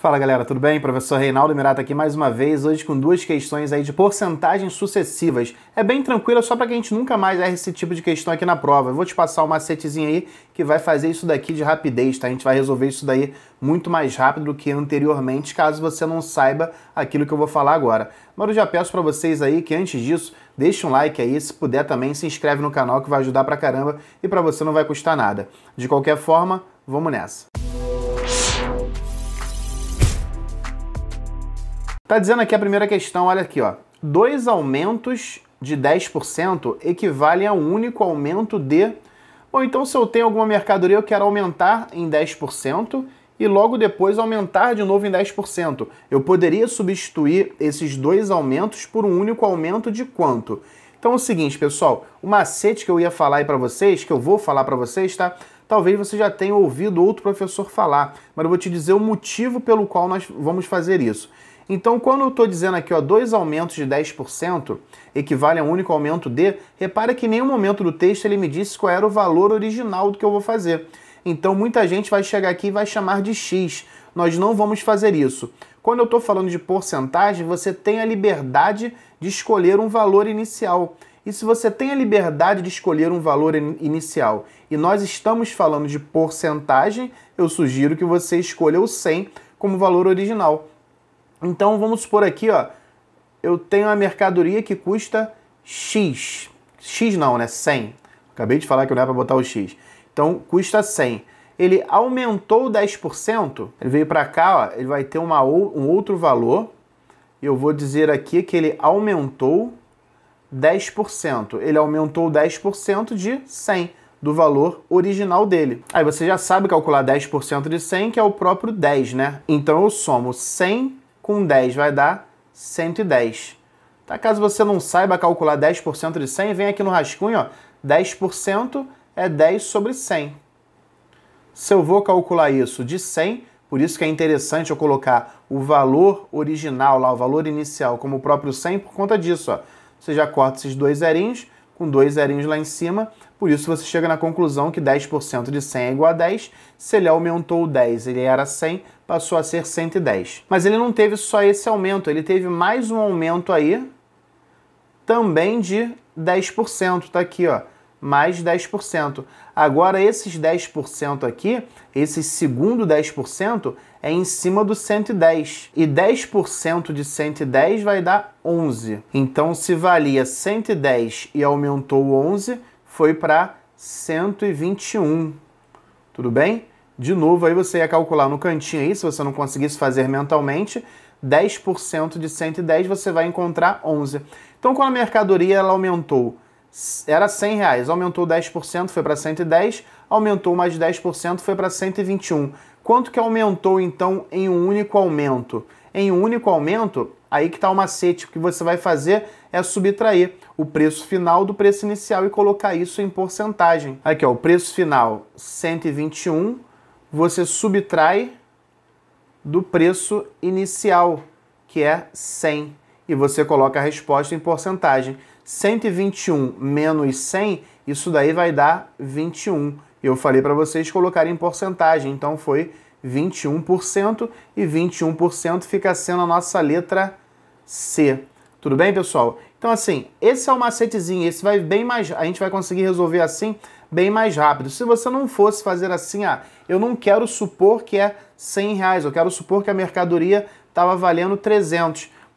Fala galera, tudo bem? Professor Reinaldo Mirata aqui mais uma vez, hoje com duas questões aí de porcentagens sucessivas. É bem tranquila, só para que a gente nunca mais erre esse tipo de questão aqui na prova. Eu vou te passar um macetezinho aí que vai fazer isso daqui de rapidez, tá? A gente vai resolver isso daí muito mais rápido do que anteriormente, caso você não saiba aquilo que eu vou falar agora. Mas eu já peço para vocês aí que antes disso, deixe um like aí, se puder também, se inscreve no canal que vai ajudar pra caramba e para você não vai custar nada. De qualquer forma, vamos nessa. Tá dizendo aqui a primeira questão, olha aqui, ó. Dois aumentos de 10% equivalem a um único aumento de. Bom, então se eu tenho alguma mercadoria, eu quero aumentar em 10% e logo depois aumentar de novo em 10%. Eu poderia substituir esses dois aumentos por um único aumento de quanto? Então é o seguinte, pessoal, o macete que eu ia falar aí para vocês, que eu vou falar para vocês, tá? Talvez você já tenha ouvido outro professor falar, mas eu vou te dizer o motivo pelo qual nós vamos fazer isso. Então, quando eu estou dizendo aqui, ó, dois aumentos de 10% equivale a um único aumento de, repara que em nenhum momento do texto ele me disse qual era o valor original do que eu vou fazer. Então, muita gente vai chegar aqui e vai chamar de X. Nós não vamos fazer isso. Quando eu estou falando de porcentagem, você tem a liberdade de escolher um valor inicial. E se você tem a liberdade de escolher um valor in inicial e nós estamos falando de porcentagem, eu sugiro que você escolha o 100 como valor original. Então vamos supor aqui, ó, eu tenho uma mercadoria que custa X. X não, né? 100. Acabei de falar que não é para botar o X. Então custa 100. Ele aumentou 10%, ele veio para cá, ó, ele vai ter uma, um outro valor. Eu vou dizer aqui que ele aumentou 10%. Ele aumentou 10% de 100 do valor original dele. Aí você já sabe calcular 10% de 100, que é o próprio 10, né? Então eu somo 100 com 10 vai dar 110. Tá? Caso você não saiba calcular 10% de 100, vem aqui no rascunho, ó, 10% é 10 sobre 100. Se eu vou calcular isso de 100, por isso que é interessante eu colocar o valor original lá, o valor inicial, como o próprio 100, por conta disso. Ó. Você já corta esses dois zerinhos, com dois zerinhos lá em cima. Por isso você chega na conclusão que 10% de 100 é igual a 10. Se ele aumentou 10, ele era 100, passou a ser 110. Mas ele não teve só esse aumento, ele teve mais um aumento aí, também de 10%, tá aqui, ó mais 10%. Agora, esses 10% aqui, esse segundo 10%, é em cima do 110. E 10% de 110 vai dar 11. Então, se valia 110 e aumentou 11, foi para 121. Tudo bem? De novo, aí você ia calcular no cantinho aí, se você não conseguisse fazer mentalmente, 10% de 110 você vai encontrar 11. Então, quando a mercadoria ela aumentou era 100 reais, aumentou 10%, foi para 110, aumentou mais 10%, foi para 121. Quanto que aumentou então em um único aumento? Em um único aumento, aí que está o macete, o que você vai fazer é subtrair o preço final do preço inicial e colocar isso em porcentagem. Aqui ó, o preço final 121, você subtrai do preço inicial, que é 100 e você coloca a resposta em porcentagem. 121 menos 100, isso daí vai dar 21. Eu falei para vocês colocarem em porcentagem, então foi 21% e 21% fica sendo a nossa letra C. Tudo bem, pessoal? Então, assim, esse é o macetezinho, esse vai bem mais. A gente vai conseguir resolver assim bem mais rápido. Se você não fosse fazer assim, ah, eu não quero supor que é 100 reais, eu quero supor que a mercadoria estava valendo 300.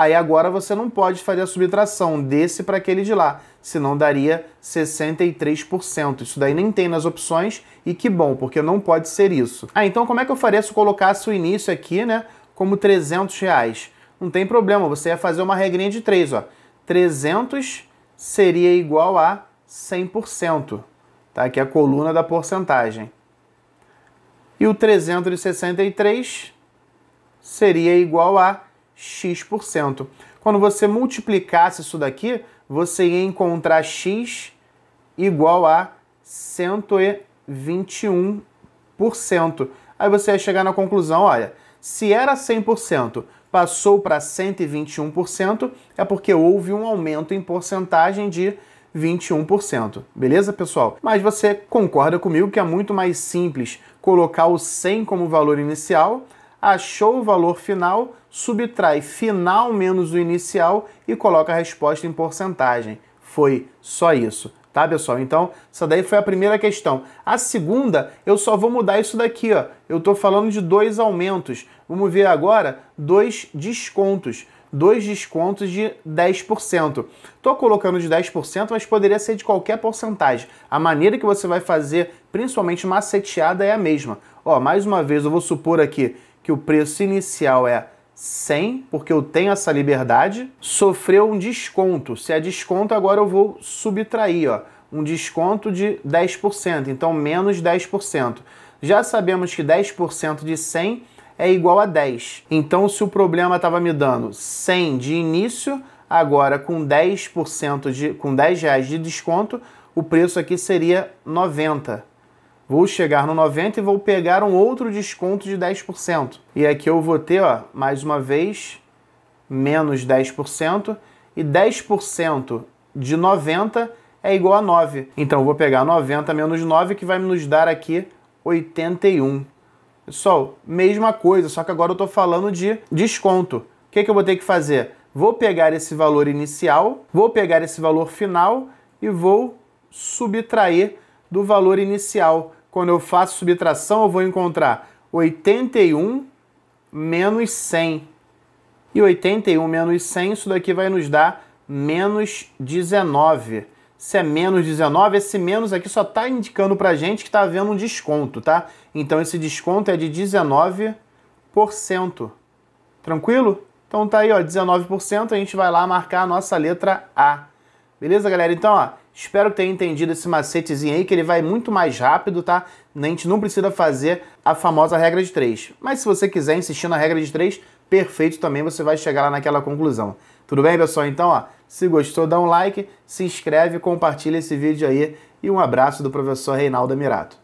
Aí agora você não pode fazer a subtração desse para aquele de lá, senão daria 63%. Isso daí nem tem nas opções e que bom, porque não pode ser isso. Ah, então como é que eu faria se eu colocasse o início aqui, né, como 300 reais? Não tem problema, você ia fazer uma regrinha de 3, ó. 300 seria igual a 100%, tá? Que é a coluna da porcentagem. E o 363 seria igual a x%. Quando você multiplicasse isso daqui, você ia encontrar x igual a 121%. Aí você ia chegar na conclusão, olha, se era 100%, passou para 121%, é porque houve um aumento em porcentagem de 21%. Beleza, pessoal? Mas você concorda comigo que é muito mais simples colocar o 100 como valor inicial achou o valor final, subtrai final menos o inicial e coloca a resposta em porcentagem. Foi só isso, tá, pessoal? Então, essa daí foi a primeira questão. A segunda, eu só vou mudar isso daqui, ó. Eu estou falando de dois aumentos. Vamos ver agora dois descontos. Dois descontos de 10%. Estou colocando de 10%, mas poderia ser de qualquer porcentagem. A maneira que você vai fazer, principalmente maceteada, é a mesma. Ó, mais uma vez, eu vou supor aqui que o preço inicial é 100, porque eu tenho essa liberdade, sofreu um desconto. Se é desconto, agora eu vou subtrair, ó, um desconto de 10%, então menos 10%. Já sabemos que 10% de 100 é igual a 10. Então, se o problema estava me dando 100 de início, agora com 10% de com 10 reais de desconto, o preço aqui seria 90. Vou chegar no 90 e vou pegar um outro desconto de 10%. E aqui eu vou ter, ó, mais uma vez, menos 10%. E 10% de 90 é igual a 9. Então eu vou pegar 90 menos 9, que vai nos dar aqui 81. Pessoal, mesma coisa, só que agora eu estou falando de desconto. O que, que eu vou ter que fazer? Vou pegar esse valor inicial, vou pegar esse valor final e vou subtrair do valor inicial. Quando eu faço subtração, eu vou encontrar 81 menos 100. E 81 menos 100, isso daqui vai nos dar menos 19. Se é menos 19, esse menos aqui só está indicando para a gente que está havendo um desconto, tá? Então esse desconto é de 19%. Tranquilo? Então tá aí, ó, 19%, a gente vai lá marcar a nossa letra A. Beleza, galera? Então, ó, Espero que tenha entendido esse macetezinho aí, que ele vai muito mais rápido, tá? A gente não precisa fazer a famosa regra de três. Mas se você quiser insistir na regra de três, perfeito também, você vai chegar lá naquela conclusão. Tudo bem, pessoal? Então, ó, se gostou, dá um like, se inscreve, compartilha esse vídeo aí e um abraço do professor Reinaldo Mirato.